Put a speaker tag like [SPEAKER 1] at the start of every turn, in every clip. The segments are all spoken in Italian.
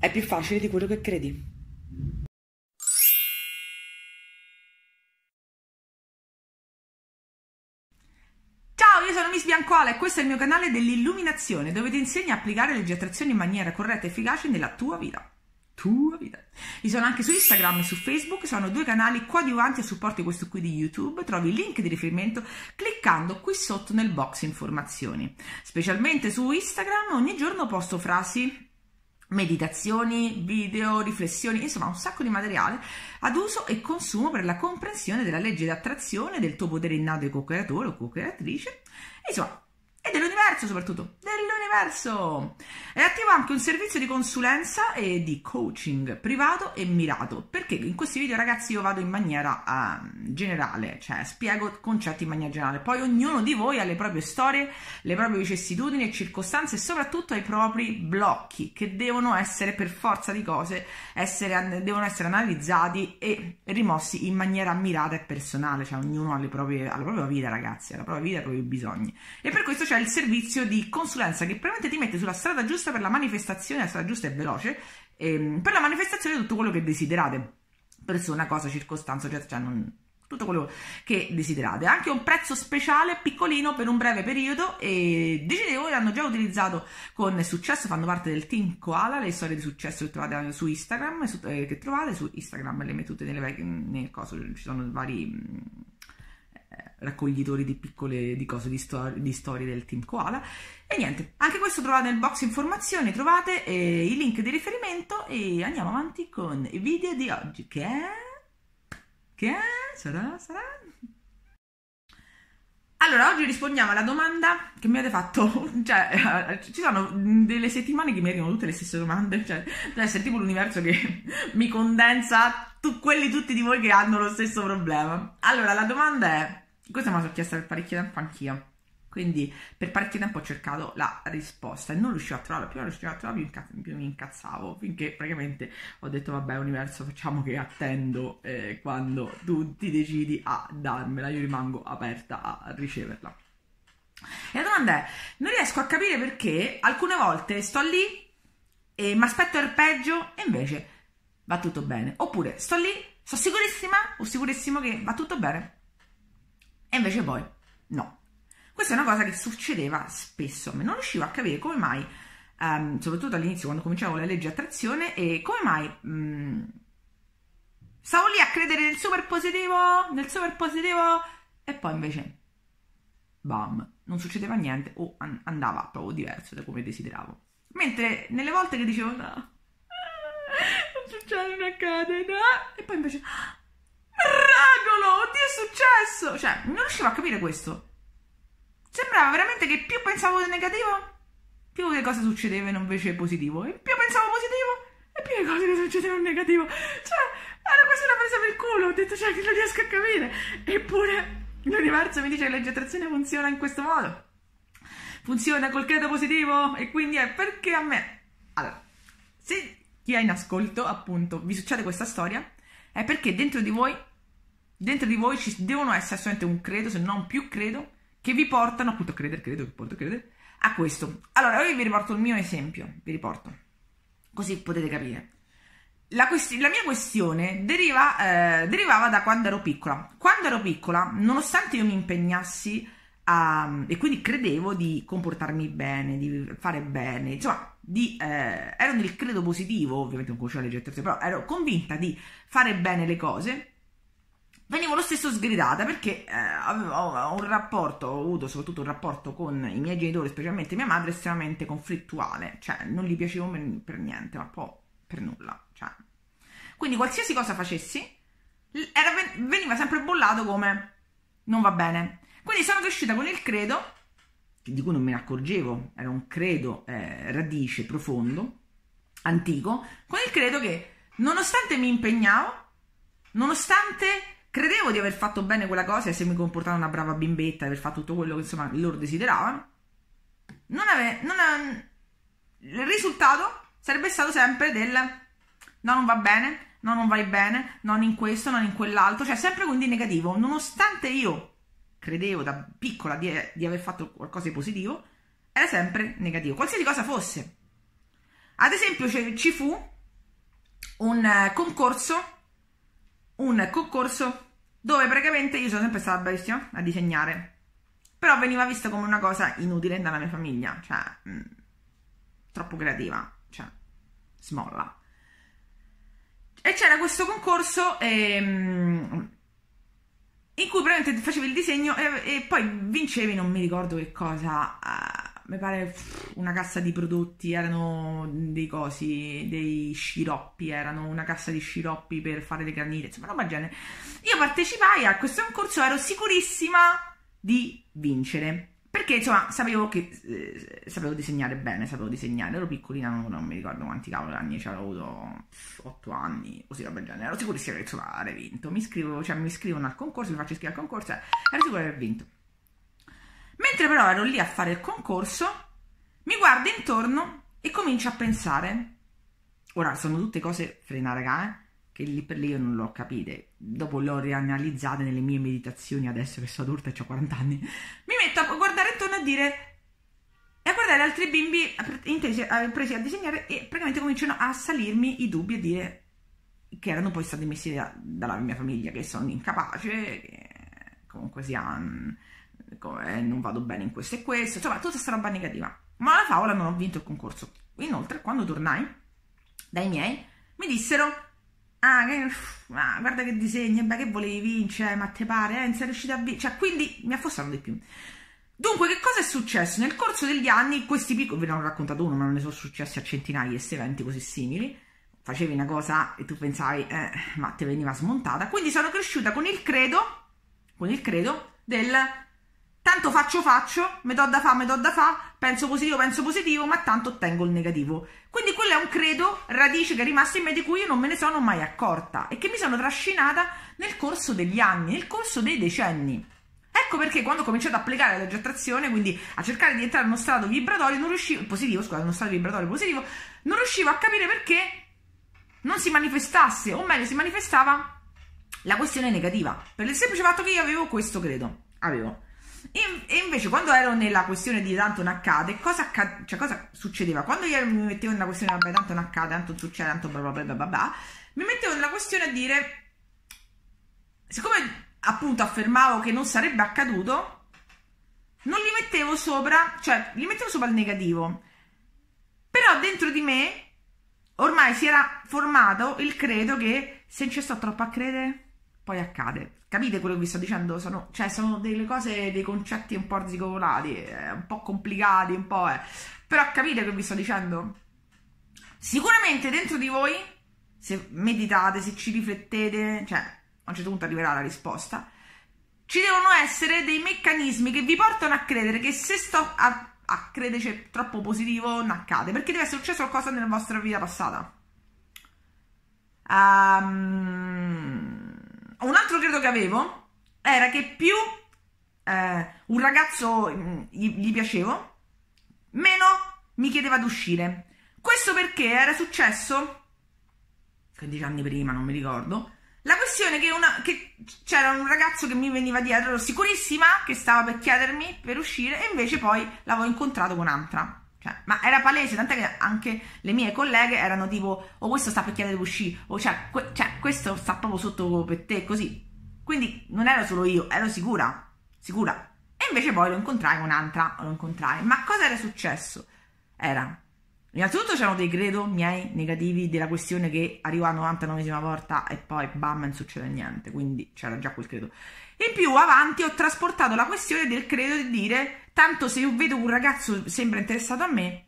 [SPEAKER 1] È più facile di quello che credi. Ciao, io sono Miss Biancola e questo è il mio canale dell'illuminazione dove ti insegno a applicare le leggi attrazione in maniera corretta e efficace nella tua vita. Tua vita. Io sono anche su Instagram e su Facebook, sono due canali coadiuvanti a supporto questo qui di YouTube. Trovi il link di riferimento cliccando qui sotto nel box informazioni. Specialmente su Instagram ogni giorno posto frasi meditazioni, video, riflessioni, insomma un sacco di materiale ad uso e consumo per la comprensione della legge d'attrazione del tuo potere innato e co-creatore o co-creatrice. Insomma, e dell'universo soprattutto, dell'universo! È attivo anche un servizio di consulenza e di coaching privato e mirato, perché in questi video ragazzi io vado in maniera uh, generale, cioè spiego concetti in maniera generale, poi ognuno di voi ha le proprie storie, le proprie vicissitudini e circostanze e soprattutto ha i propri blocchi che devono essere per forza di cose, essere, devono essere analizzati e rimossi in maniera mirata e personale, cioè ognuno ha, le proprie, ha la propria vita ragazzi, ha la propria vita, e i propri bisogni. E per questo c'è il servizio di consulenza che probabilmente ti mette sulla strada giusta per la manifestazione, la strada giusta e veloce, ehm, per la manifestazione di tutto quello che desiderate, persona, cosa, circostanza, oggetto, cioè, cioè non, tutto quello che desiderate. Anche un prezzo speciale, piccolino, per un breve periodo e decine di voi l'hanno già utilizzato con successo, fanno parte del team Koala, le storie di successo che trovate eh, su Instagram, eh, su, eh, che trovate su Instagram, le mettete nelle, nel coso, ci sono vari mm, raccoglitori di piccole di cose, di, stor- di storie del team Koala. E niente, anche questo trovate nel box informazioni, trovate eh, i link di riferimento e andiamo avanti con i video di oggi, che è... che è... sarà... sarà... Allora, oggi rispondiamo alla domanda che mi avete fatto, cioè, eh, ci sono delle settimane che mi arrivano tutte le stesse domande, cioè, deve essere tipo l'universo che mi condensa tu, quelli tutti di voi che hanno lo stesso problema. Allora, la domanda è, questa me la sono chiesta per parecchio tempo anch'io. Quindi per parecchio tempo ho cercato la risposta e non riuscivo a trovarla, più non riuscivo a trovarla più, incazz- più mi incazzavo, finché praticamente ho detto vabbè universo facciamo che attendo eh, quando tu ti decidi a darmela, io rimango aperta a riceverla. E la domanda è, non riesco a capire perché alcune volte sto lì e mi aspetto il peggio e invece va tutto bene, oppure sto lì, sono sicurissima o sicurissimo che va tutto bene e invece poi no. Questa è una cosa che succedeva spesso, a me, non riuscivo a capire come mai, um, soprattutto all'inizio quando cominciavo la legge attrazione, e come mai um, stavo lì a credere nel super positivo, nel super positivo, e poi invece, bam, non succedeva niente o an- andava proprio diverso da come desideravo. Mentre nelle volte che dicevo no, non succede, non accade, no, e poi invece Ragolo, oddio è successo! Cioè, non riuscivo a capire questo. Sembrava veramente che più pensavo negativo, più le cose succedevano invece positivo. E più pensavo positivo, e più le cose che succedevano negativo. Cioè, era quasi una presa per il culo. Ho detto, cioè, che non riesco a capire. Eppure l'universo mi dice che la legge attrazione funziona in questo modo. Funziona col credo positivo. E quindi è perché a me... Allora, se chi è in ascolto, appunto, vi succede questa storia, è perché dentro di voi dentro di voi ci devono essere assolutamente un credo, se non più credo, che vi portano appunto a credere, credo, che porto a credere, a questo. Allora, io vi riporto il mio esempio, vi riporto, così potete capire. La, quest- la mia questione deriva, eh, derivava da quando ero piccola. Quando ero piccola, nonostante io mi impegnassi a, e quindi credevo di comportarmi bene, di fare bene, insomma, di, eh, ero nel credo positivo, ovviamente non conoscevo la legge terza, però ero convinta di fare bene le cose, venivo lo stesso sgridata perché eh, avevo un rapporto, ho avuto soprattutto un rapporto con i miei genitori, specialmente mia madre, estremamente conflittuale, cioè non gli piacevo per niente, ma poi per nulla. Cioè. Quindi qualsiasi cosa facessi era, veniva sempre bollato come non va bene. Quindi sono cresciuta con il credo, di cui non me ne accorgevo, era un credo eh, radice profondo, antico, con il credo che nonostante mi impegnavo, nonostante Credevo di aver fatto bene quella cosa e se mi comportata una brava bimbetta, aver fatto tutto quello che insomma loro desideravano. Non ave- non ave- il risultato sarebbe stato sempre del no, non va bene, no, non vai bene, non in questo, non in quell'altro, cioè sempre quindi negativo. Nonostante io credevo da piccola di, di aver fatto qualcosa di positivo, era sempre negativo, qualsiasi cosa fosse. Ad esempio ci fu un eh, concorso, un concorso dove praticamente io sono sempre stata bravissima a disegnare, però veniva vista come una cosa inutile dalla mia famiglia, cioè mh, mm, troppo creativa, cioè smolla. E c'era questo concorso ehm, in cui praticamente facevi il disegno e, e, poi vincevi, non mi ricordo che cosa, eh, mi pare una cassa di prodotti, erano dei cosi, dei sciroppi, erano una cassa di sciroppi per fare le granite, insomma, roba genere. Io partecipai a questo concorso, ero sicurissima di vincere. Perché insomma sapevo che eh, sapevo disegnare bene, sapevo disegnare, ero piccolina, non, non mi ricordo quanti cavoli anni, ci avevo avuto 8 anni, così roba del genere, ero sicurissima che insomma avrei vinto. Mi iscrivo, cioè mi iscrivono al concorso, mi faccio iscrivere al concorso, eh, ero sicura di aver vinto. Mentre però ero lì a fare il concorso, mi guarda intorno e comincio a pensare. Ora, sono tutte cose frena, raga, eh? che lì per lì io non l'ho capite. Dopo le ho rianalizzate nelle mie meditazioni adesso che sono adulta e ho 40 anni. Mi metto a guardare intorno e a dire e a guardare altri bimbi intesi, eh, presi a disegnare e praticamente cominciano a salirmi i dubbi e dire che erano poi stati messi da, dalla mia famiglia, che sono incapace, che comunque sia dico, eh, non vado bene in questo e questo, insomma tutta questa roba negativa. Ma alla favola non ho vinto il concorso. Inoltre, quando tornai dai miei, mi dissero, ah, che, ah guarda che disegni, beh, che volevi vincere, ma te pare, eh, non sei riuscita a vincere, cioè, quindi mi affossarono di più. Dunque, che cosa è successo? Nel corso degli anni, questi piccoli, ve ne ho raccontato uno, ma non ne sono successi a centinaia questi eventi così simili. Facevi una cosa e tu pensavi, eh, ma te veniva smontata. Quindi sono cresciuta con il credo, con il credo del tanto faccio faccio, mi do da fa, mi do da fa, penso positivo, penso positivo, ma tanto ottengo il negativo. Quindi quello è un credo, radice che è rimasto in me di cui io non me ne sono mai accorta e che mi sono trascinata nel corso degli anni, nel corso dei decenni. Ecco perché quando ho cominciato ad applicare la legge attrazione, quindi a cercare di entrare in uno strato vibratorio, non riuscivo, positivo, scusate, uno strato vibratorio positivo, non riuscivo a capire perché non si manifestasse, o meglio, si manifestava la questione negativa, per il semplice fatto che io avevo questo credo. Avevo e, invece quando ero nella questione di tanto non accade, cosa, accade, cioè cosa succedeva? Quando io mi mettevo nella questione, vabbè tanto non accade, tanto succede, tanto bla bla bla bla bla, mi mettevo nella questione a dire, siccome appunto affermavo che non sarebbe accaduto, non li mettevo sopra, cioè li mettevo sopra il negativo, però dentro di me ormai si era formato il credo che se non ci sto troppo a credere poi accade. Capite quello che vi sto dicendo? Sono, cioè, sono delle cose, dei concetti un po' arzigolati, eh, un po' complicati, un po'... Eh. Però capite che vi sto dicendo? Sicuramente dentro di voi, se meditate, se ci riflettete, cioè, a un certo punto arriverà la risposta, ci devono essere dei meccanismi che vi portano a credere che se sto a, a crederci troppo positivo non accade, perché deve essere successo qualcosa nella vostra vita passata. Ehm... Um, un altro credo che avevo era che più eh, un ragazzo mh, mm, gli, gli piacevo, meno mi chiedeva di uscire. Questo perché era successo 15 anni prima, non mi ricordo. La questione che, una, che c'era un ragazzo che mi veniva dietro, ero sicurissima che stava per chiedermi per uscire, e invece poi l'avevo incontrato con un'altra. Eh, ma era palese, tant'è che anche le mie colleghe erano tipo, oh questo sta per chiedere uscì, o oh, cioè, que- cioè, questo sta proprio sotto per te, così. Quindi non ero solo io, ero sicura, sicura. E invece poi lo incontrai un'altra, lo incontrai. Ma cosa era successo? Era, innanzitutto c'erano dei credo miei negativi della questione che arrivo alla 99esima volta e poi bam non succede niente, quindi c'era già quel credo. In più avanti ho trasportato la questione del credo di dire Tanto se io vedo un ragazzo sembra interessato a me,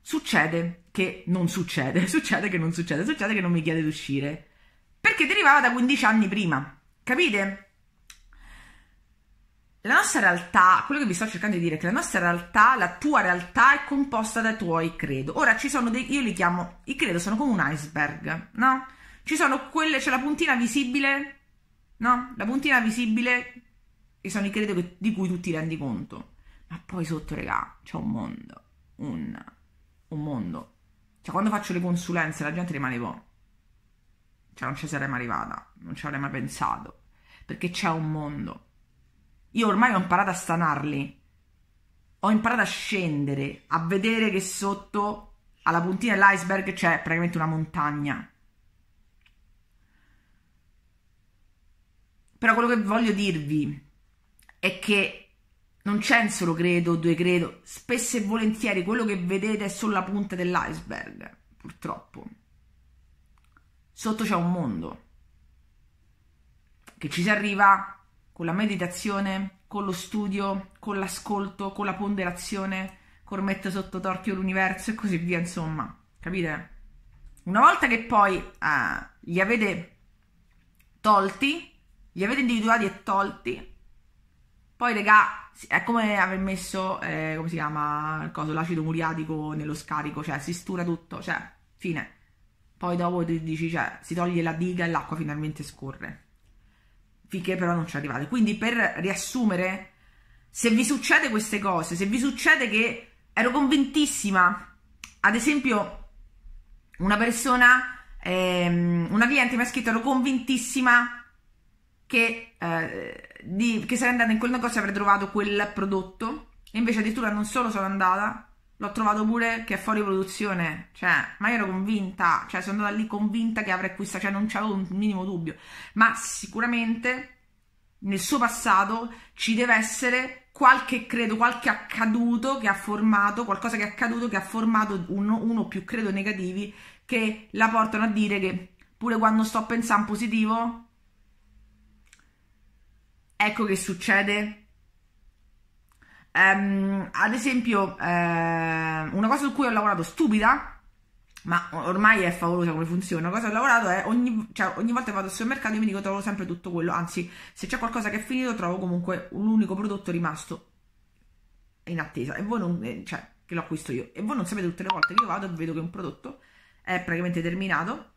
[SPEAKER 1] succede che non succede, succede che non succede, succede che non mi chiede di uscire. Perché derivava da 15 anni prima, capite? La nostra realtà, quello che vi sto cercando di dire è che la nostra realtà, la tua realtà è composta dai tuoi credo. Ora ci sono dei, io li chiamo, i credo sono come un iceberg, no? Ci sono quelle, c'è la puntina visibile, no? La puntina visibile, e sono i credo che, di cui tu ti rendi conto. Ma poi sotto, regà, c'è un mondo. Un, un mondo. Cioè, quando faccio le consulenze, la gente rimane buona. Cioè, non ci sarei mai arrivata. Non ci avrei mai pensato. Perché c'è un mondo. Io ormai ho imparato a stanarli. Ho imparato a scendere, a vedere che sotto, alla puntina dell'iceberg, c'è praticamente una montagna. Però quello che voglio dirvi è che non c'è un solo credo, due credo, spesso e volentieri quello che vedete è solo la punta dell'iceberg, purtroppo. Sotto c'è un mondo che ci si arriva con la meditazione, con lo studio, con l'ascolto, con la ponderazione, col mettere sotto torchio l'universo e così via, insomma, capite? Una volta che poi eh, li avete tolti, li avete individuati e tolti, poi, regà, è come aver messo, eh, come si chiama, il coso, l'acido muriatico nello scarico, cioè si stura tutto, cioè, fine. Poi dopo ti dici, cioè, si toglie la diga e l'acqua finalmente scorre. Finché però non ci arrivate. Quindi, per riassumere, se vi succede queste cose, se vi succede che ero convintissima, ad esempio, una persona, ehm, una cliente mi ha scritto, ero convintissima che... Eh, di, che sarei andata in quel negozio e avrei trovato quel prodotto. E invece addirittura non solo sono andata, l'ho trovato pure che è fuori produzione. Cioè, ma io ero convinta, cioè sono andata lì convinta che avrei acquistato, cioè non c'avevo un minimo dubbio. Ma sicuramente nel suo passato ci deve essere qualche, credo, qualche accaduto che ha formato, qualcosa che è accaduto che ha formato uno, o più credo negativi che la portano a dire che pure quando sto pensando positivo ecco che succede. Um, ad esempio, eh, una cosa su cui ho lavorato stupida, ma ormai è favolosa come funziona. Una cosa che ho lavorato è ogni, cioè, ogni volta che vado sul mercato io mi dico trovo sempre tutto quello. Anzi, se c'è qualcosa che è finito, trovo comunque un unico prodotto rimasto in attesa. E voi non, eh, cioè, che lo acquisto io. E voi non sapete tutte le volte che io vado e vedo che un prodotto è praticamente terminato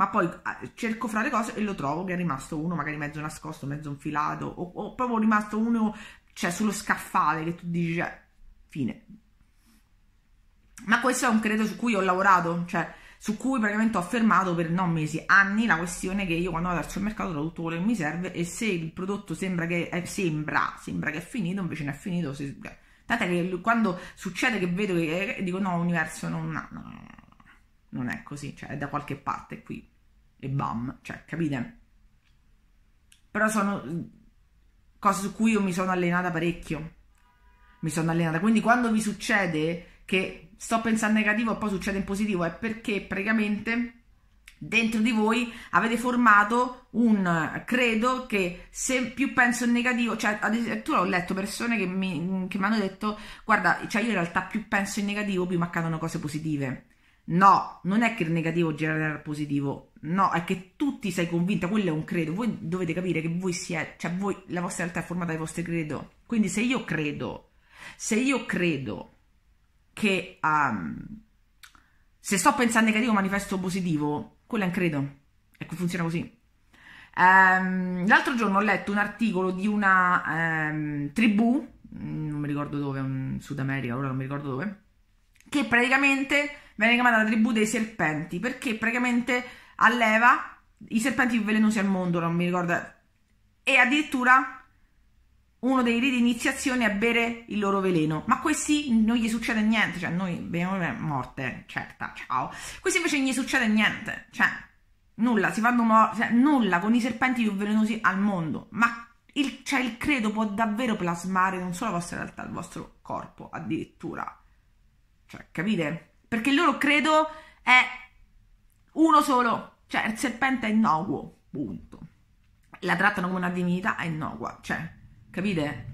[SPEAKER 1] ma poi cerco fra le cose e lo trovo che è rimasto uno magari mezzo nascosto, mezzo infilato, o, o proprio rimasto uno, cioè, sullo scaffale che tu dici, cioè, fine. Ma questo è un credo su cui ho lavorato, cioè, su cui praticamente ho fermato per non mesi, anni la questione che io quando vado al supermercato trovo tutto quello che mi serve e se il prodotto sembra che è, sembra, sembra che è finito, invece non è finito. Se, tant'è che quando succede che vedo che dico no, universo non, no, no, non è così, cioè è da qualche parte qui e bam, cioè, capite? Però sono cose su cui io mi sono allenata parecchio. Mi sono allenata. Quindi quando vi succede che sto pensando negativo e poi succede in positivo è perché praticamente dentro di voi avete formato un credo che se più penso in negativo, cioè addirittura ho letto persone che mi, che mi hanno detto guarda, cioè io in realtà più penso in negativo più mi accadono cose positive. No, non è che il negativo genera il positivo, no, è che tu ti sei convinta, quello è un credo. Voi dovete capire che voi siete, cioè voi, la vostra realtà è formata dai vostri credo. Quindi se io credo, se io credo che um, se sto pensando negativo manifesto positivo, quello è un credo. Ecco, funziona così. Um, l'altro giorno ho letto un articolo di una um, tribù, non mi ricordo dove, un Sud America, ora non mi ricordo dove che praticamente viene chiamata la tribù dei serpenti perché praticamente alleva i serpenti più velenosi al mondo, non mi ricordo, e addirittura uno dei riti di iniziazione a bere il loro veleno. Ma questi non gli succede niente, cioè noi beviamo morte, certa, ciao. Questi invece non gli succede niente, cioè nulla, si fanno mor- cioè, nulla con i serpenti più velenosi al mondo, ma il, cioè, il credo può davvero plasmare non solo la vostra realtà, il vostro corpo addirittura. Cioè, capite? Perché il loro credo è uno solo, cioè il serpente è innocuo, punto. La trattano come una divinità è innocua, cioè, capite?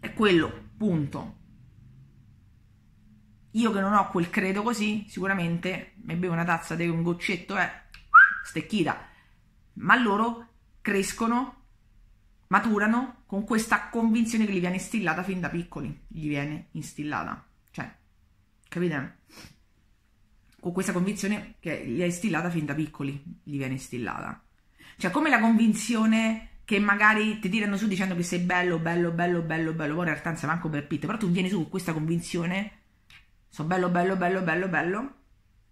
[SPEAKER 1] È quello, punto. Io che non ho quel credo così, sicuramente mi bevo una tazza di un goccetto, è stecchita. Ma loro crescono, maturano con questa convinzione che gli viene instillata fin da piccoli, gli viene instillata capite? Con questa convinzione che gli è instillata fin da piccoli, gli viene instillata. Cioè, come la convinzione che magari ti tirano su dicendo che sei bello, bello, bello, bello, bello, poi in realtà non manco per Pitt, però tu vieni su con questa convinzione, so bello, bello, bello, bello, bello,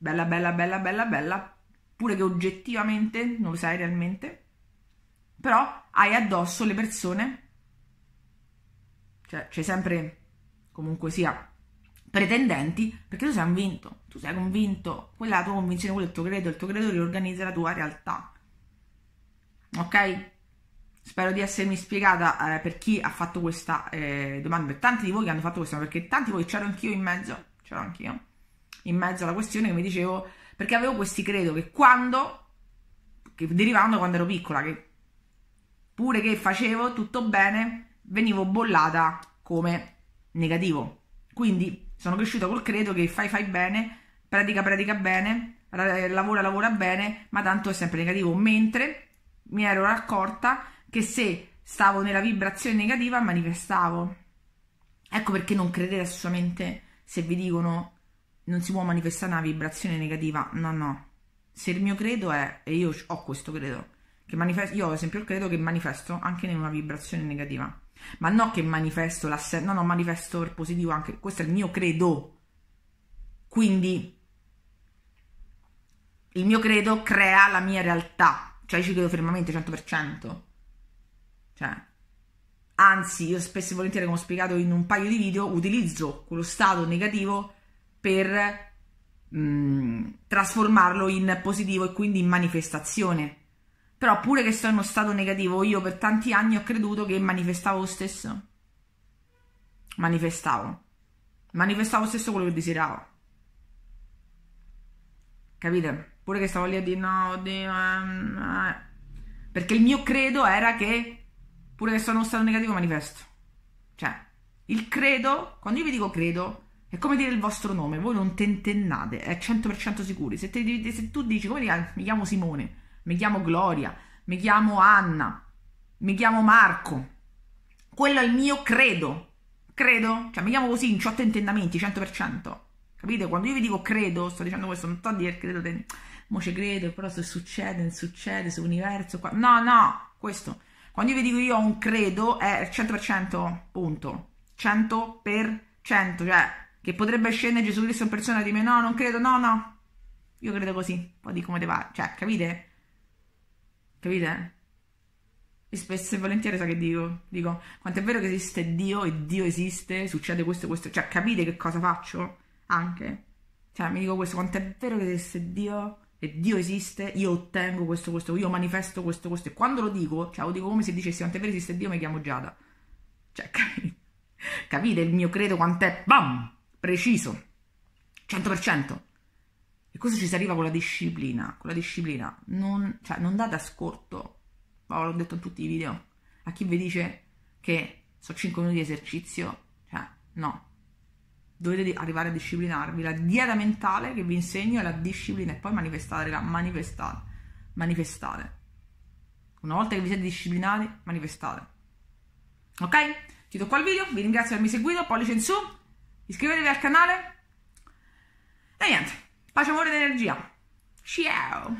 [SPEAKER 1] bella, bella, bella, bella, bella, pure che oggettivamente non lo sai realmente, però hai addosso le persone, cioè c'è sempre, comunque sia, pretendenti perché tu sei convinto, tu sei convinto, quella è la tua convinzione, quello è il tuo credo, il tuo credo riorganizza la tua realtà. Ok? Spero di essermi spiegata eh, per chi ha fatto questa eh, domanda, per tanti di voi che hanno fatto questa, domanda, perché tanti di voi c'ero anch'io in mezzo, c'ero anch'io in mezzo alla questione che mi dicevo, perché avevo questi credo che quando, che derivavano quando ero piccola, che pure che facevo tutto bene, venivo bollata come negativo. Quindi sono cresciuta col credo che fai fai bene, pratica pratica bene, eh, lavora lavora bene, ma tanto è sempre negativo, mentre mi ero accorta che se stavo nella vibrazione negativa manifestavo. Ecco perché non credete assolutamente se vi dicono non si può manifestare una vibrazione negativa, no no. Se il mio credo è, e io ho questo credo, che manifesto, io sempre il credo che manifesto anche in una vibrazione negativa ma non che manifesto l'assenza, no, no, manifesto il positivo anche, questo è il mio credo. Quindi il mio credo crea la mia realtà, cioè io ci credo fermamente 100%. Cioè, anzi, io spesso e volentieri, come ho spiegato in un paio di video, utilizzo quello stato negativo per mh, mm, trasformarlo in positivo e quindi in manifestazione. Però pure che sono in uno stato negativo, io per tanti anni ho creduto che manifestavo lo stesso. Manifestavo. Manifestavo lo stesso quello che desideravo. Capite? Pure che stavo lì a dire no, oddio, eh, eh. perché il mio credo era che pure che sono in uno stato negativo manifesto. Cioè, il credo, quando io vi dico credo, è come dire il vostro nome, voi non tentennate, è 100% sicuri. Se, te, se tu dici, come ti ah, Mi chiamo Simone mi chiamo Gloria, mi chiamo Anna, mi chiamo Marco. Quello è il mio credo, credo, cioè mi chiamo così in 100 intendamenti, 100%. Capite? Quando io vi dico credo, sto dicendo questo, non sto a dire credo, te... mo ci credo, però se succede, non succede, se universo, qua... no, no, questo. Quando io vi dico io ho un credo è 100%, punto. 100 100, cioè che potrebbe scendere Gesù Cristo in persona e dire no, non credo, no, no, io credo così, poi di come te va, cioè capite? Capite? E spesso e volentieri sa che dico, dico, quanto è vero che esiste Dio e Dio esiste, succede questo e questo, cioè capite che cosa faccio? Anche. Cioè mi dico questo, quanto è vero che esiste Dio e Dio esiste, io ottengo questo, questo, io manifesto questo, questo. E quando lo dico, cioè lo dico come se dicessi quanto è vero che esiste Dio, mi chiamo Giada. Cioè capite? capite il mio credo quanto è, bam, preciso, 100%. E questo ci si arriva con la disciplina, con la disciplina, non, cioè non date ascolto, ma l'ho detto in tutti i video, a chi vi dice che sono 5 minuti di esercizio, cioè no, dovete arrivare a disciplinarvi, la dieta mentale che vi insegno è la disciplina e poi manifestare, la manifestare, manifestare. Una volta che vi siete disciplinati, manifestate. Ok? Chiudo qua il video, vi ringrazio per avermi seguito, pollice in su, iscrivetevi al canale e niente. facciamo ore de energia. Ciao!